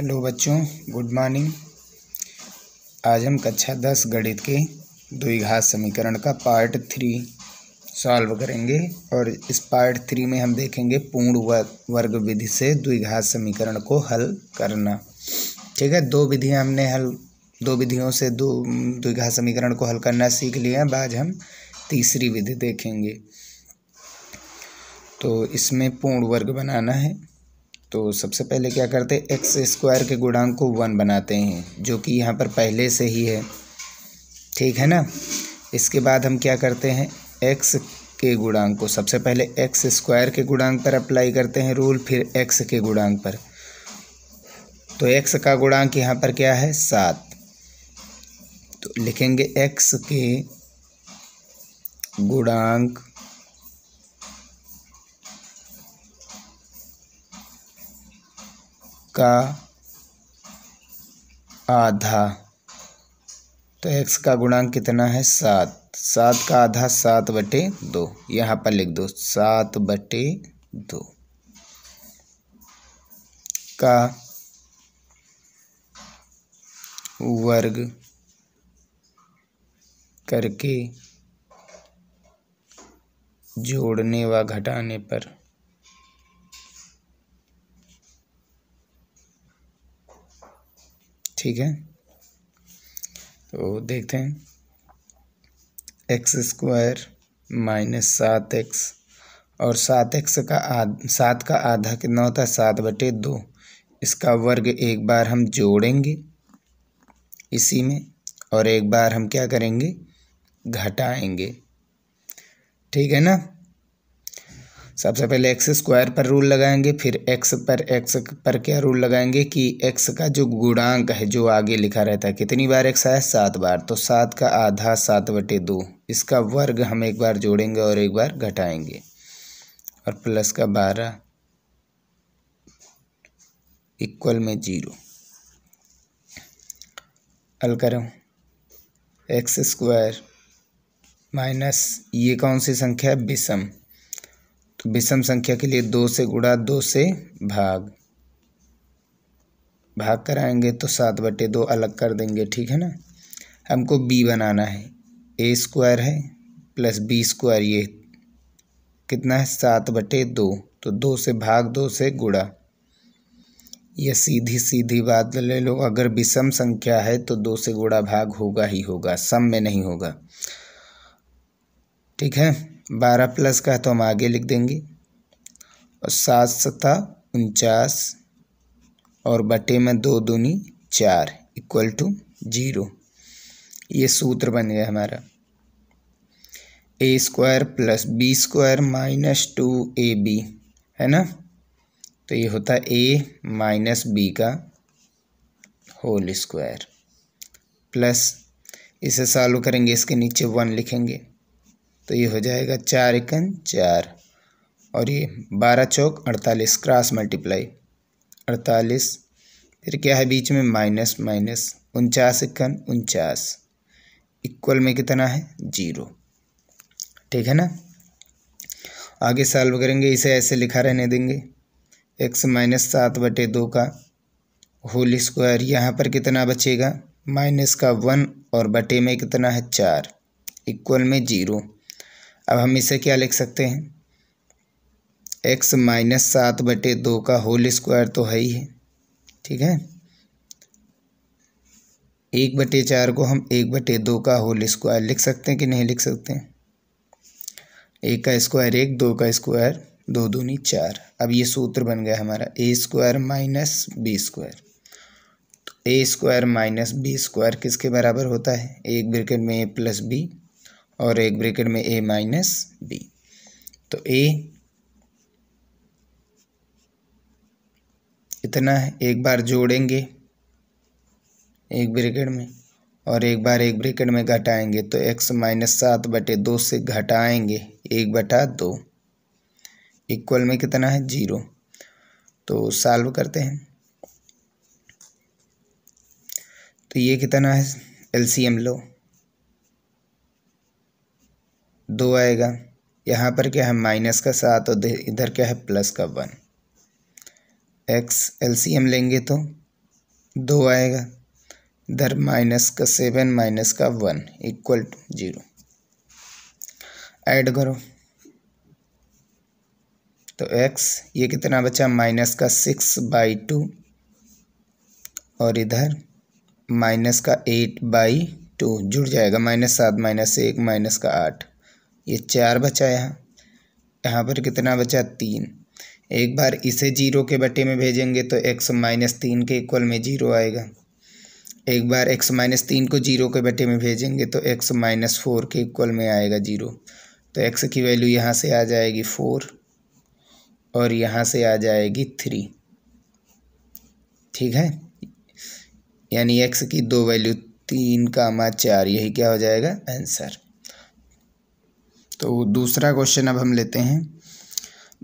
hello बच्चों good morning आज हम कक्षा दस गणित के द्विघात समीकरण का पार्ट थ्री सॉल्व करेंगे और इस पार्ट थ्री में हम देखेंगे पूर्ण वर्ग विधि से द्विघात समीकरण को हल करना ठीक है दो विधियां हमने हल दो विधियों से दो द्विघात समीकरण को हल करना सीख लिया अब आज हम तीसरी विधि देखेंगे तो इसमें पूर्ण वर्ग बनाना है तो सबसे पहले क्या करते हैं एक्स स्क्वायर के गुणांक को वन बनाते हैं जो कि यहाँ पर पहले से ही है ठीक है ना इसके बाद हम क्या करते हैं एक्स के गुणांक को सबसे पहले एक्स स्क्वायर के गुणांक पर अप्लाई करते हैं रूल फिर एक्स के गुणांक पर तो एक्स का गुणांक यहाँ पर क्या है सात तो लिखेंगे एक्स के गुणांक का आधा तो एक्स का गुणांक कितना है सात सात का आधा सात बटे दो यहाँ पर लिख दो सात बटे दो का वर्ग करके जोड़ने व घटाने पर ठीक है तो देखते हैं एक्स स्क्वायर माइनस सात एक्स और सात एक्स का आध सात का आधा कितना होता है सात बटे दो इसका वर्ग एक बार हम जोड़ेंगे इसी में और एक बार हम क्या करेंगे घटाएंगे ठीक है ना सबसे पहले एक्स स्क्वायर पर रूल लगाएंगे फिर एक्स पर एक्स पर क्या रूल लगाएंगे कि एक्स का जो गुणांक है जो आगे लिखा रहता है कितनी बार एक्स आया सात बार तो सात का आधा सात बटे दो इसका वर्ग हम एक बार जोड़ेंगे और एक बार घटाएंगे और प्लस का बारह इक्वल में जीरो हल करो एक्स स्क्वायर माइनस ये कौन सी संख्या है विषम तो विषम संख्या के लिए दो से गुणा दो से भाग भाग कराएंगे तो सात बटे दो अलग कर देंगे ठीक है ना हमको बी बनाना है ए स्क्वायर है प्लस बी स्क्वायर ये कितना है सात बटे दो तो दो से भाग दो से गुड़ा यह सीधी सीधी बात ले लो अगर विषम संख्या है तो दो से गुड़ा भाग होगा ही होगा सम में नहीं होगा ठीक है बारह प्लस का है तो हम आगे लिख देंगे और सात सता उनचास और बटे में दो दूनी चार इक्वल टू जीरो ये सूत्र बन गया हमारा A square plus B square minus two A B है ना तो ये होता है ए माइनस बी का होल स्क्वायर प्लस इसे सॉल्व करेंगे इसके नीचे वन लिखेंगे तो ये हो जाएगा चार इकन चार और ये बारह चौक अड़तालीस क्रॉस मल्टीप्लाई अड़तालीस फिर क्या है बीच में माइनस माइनस उनचास इक्कन उनचास इक्वल में कितना है जीरो ठीक है ना आगे सॉल्व करेंगे इसे ऐसे लिखा रहने देंगे एक्स माइनस सात बटे दो का होल स्क्वायर यहाँ पर कितना बचेगा माइनस का वन और बटे में कितना है चार इक्वल में जीरो अब हम इसे क्या लिख सकते हैं एक्स माइनस सात बटे दो का होल स्क्वायर तो है ही है ठीक है एक बटे चार को हम एक बटे दो का होल स्क्वायर लिख सकते हैं कि नहीं लिख सकते हैं एक का स्क्वायर एक दो का स्क्वायर दो दूनी चार अब ये सूत्र बन गया हमारा A square minus B square A square minus B square किसके बराबर होता है एक ब्रिकेट में ए प्लस बी और एक ब्रेकेट में ए माइनस बी तो ए इतना है एक बार जोड़ेंगे एक ब्रेकेट में और एक बार एक ब्रेकेट में घटाएंगे तो एक्स माइनस सात बटे दो से घटाएंगे एक बटा दो इक्वल में कितना है जीरो तो सॉल्व करते हैं तो ये कितना है एलसीएम लो दो आएगा यहाँ पर क्या है माइनस का सात और इधर क्या है प्लस का वन एक्स एम लेंगे तो दो आएगा इधर माइनस का सेवन माइनस का one equal to zero add करो तो एक्स ये कितना बचा माइनस का सिक्स बाई टू और इधर माइनस का एट बाई टू जुड़ जाएगा माइनस सात माइनस एक माइनस का आठ ये चार बचा यहाँ यहाँ पर कितना बचा तीन एक बार इसे जीरो के बटे में भेजेंगे तो एक्स माइनस तीन के इक्वल में जीरो आएगा एक बार एक्स माइनस तीन को जीरो के बटे में भेजेंगे तो एक्स माइनस फोर के इक्वल में आएगा जीरो तो एक्स की वैल्यू यहाँ से आ जाएगी फोर और यहाँ से आ जाएगी थ्री ठीक है यानी एक्स की दो वैल्यू तीन का मा चार यही क्या हो जाएगा आंसर तो दूसरा क्वेश्चन अब हम लेते हैं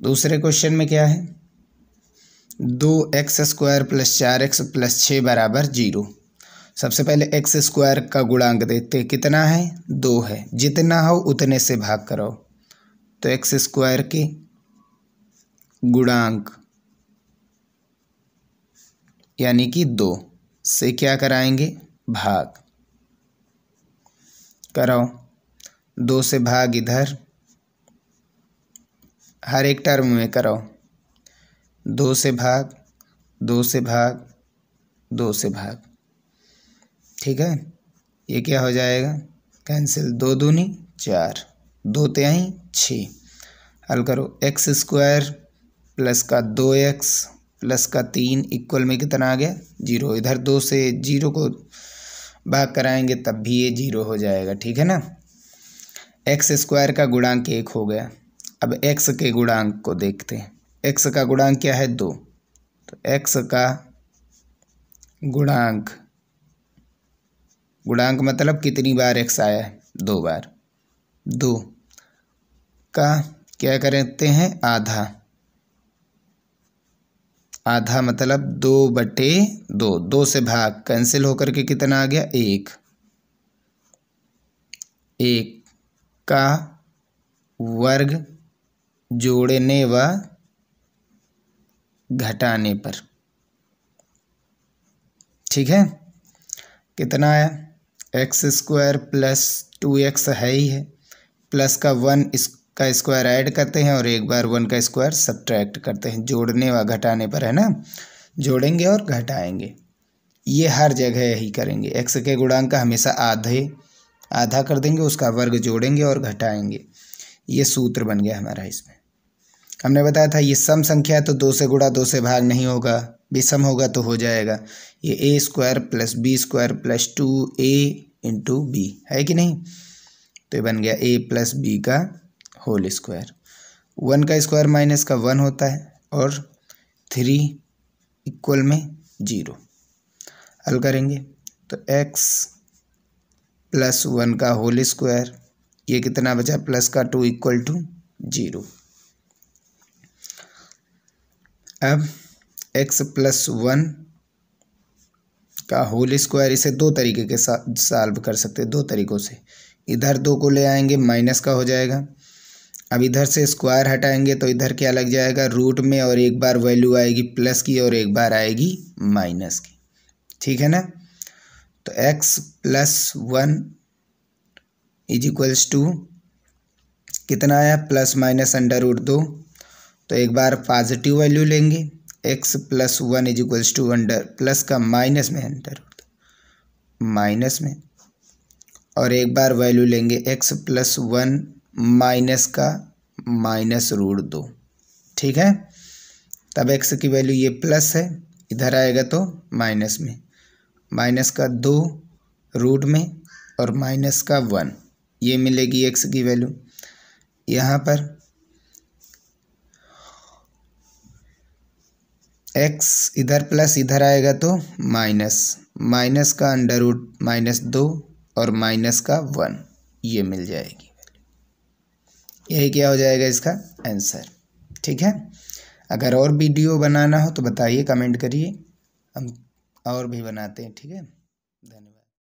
दूसरे क्वेश्चन में क्या है दो एक्स स्क्वायर प्लस चार एक्स प्लस छः बराबर जीरो सबसे पहले एक्स स्क्वायर का गुणांक देखते हैं कितना है दो है जितना हो उतने से भाग करो तो एक्स स्क्वायर के गुणांक यानी कि दो से क्या कराएंगे भाग कराओ दो से भाग इधर हर एक टर्म में कराओ दो से भाग दो से भाग दो से भाग ठीक है ये क्या हो जाएगा कैंसिल दो दूनी चार दो त्याई छ हल करो एक्स स्क्वायर प्लस का दो एक्स प्लस का तीन इक्वल में कितना आ गया जीरो इधर दो से जीरो को भाग कराएंगे तब भी ये जीरो हो जाएगा ठीक है ना एक्स स्क्वायर का गुणांक एक हो गया अब एक्स के गुणांक को देखते हैं एक्स का गुणांक क्या है दो तो एक्स का गुणांक गुणांक मतलब कितनी बार एक्स आया है दो बार दो का क्या करते हैं आधा आधा मतलब दो बटे दो दो से भाग कैंसिल होकर के कितना आ गया एक एक का वर्ग जोड़ने व घटाने पर ठीक है कितना आया X square plus two X है ही है प्लस का वन इस का स्क्वायर ऐड करते हैं और एक बार वन का स्क्वायर सब्ट्रैक्ट करते हैं जोड़ने व घटाने पर है ना जोड़ेंगे और घटाएंगे ये हर जगह यही करेंगे एक्स के गुणांक हमेशा आधे आधा कर देंगे उसका वर्ग जोड़ेंगे और घटाएंगे ये सूत्र बन गया हमारा इसमें हमने बताया था ये सम संख्या तो दो से गुड़ा दो से भाग नहीं होगा विषम होगा तो हो जाएगा ये A square plus B square plus two A into B है कि नहीं तो ये बन गया ए प्लस बी का होल स्क्वायर वन का स्क्वायर माइनस का वन होता है और थ्री इक्वल में जीरो हल करेंगे तो एक्स प्लस वन का होल स्क्वायर ये कितना बचा प्लस का टू इक्वल टू जीरो अब एक्स प्लस वन का होल स्क्वायर इसे दो तरीके के साथ सॉल्व कर सकते हैं दो तरीक़ों से इधर दो को ले आएंगे माइनस का हो जाएगा अब इधर से स्क्वायर हटाएंगे तो इधर क्या लग जाएगा रूट में और एक बार वैल्यू आएगी प्लस की और एक बार आएगी माइनस की ठीक है ना तो X plus one is equals to कितना आया प्लस माइनस अंडर रूट दो तो एक बार पॉजिटिव वैल्यू लेंगे X plus one is equals to under plus का माइनस में अंडर रूट माइनस में और एक बार वैल्यू लेंगे एक्स प्लस वन माइनस का माइनस रूट दो ठीक है तब एक्स की वैल्यू ये प्लस है इधर आएगा तो माइनस में माइनस का दो रूट में और माइनस का वन ये मिलेगी एक्स की वैल्यू यहाँ पर एक्स इधर प्लस इधर आएगा तो माइनस माइनस का अंडर रूट माइनस दो और माइनस का वन ये मिल जाएगी यही क्या हो जाएगा इसका आंसर ठीक है अगर और वीडियो बनाना हो तो बताइए कमेंट करिए हम और भी बनाते हैं ठीक है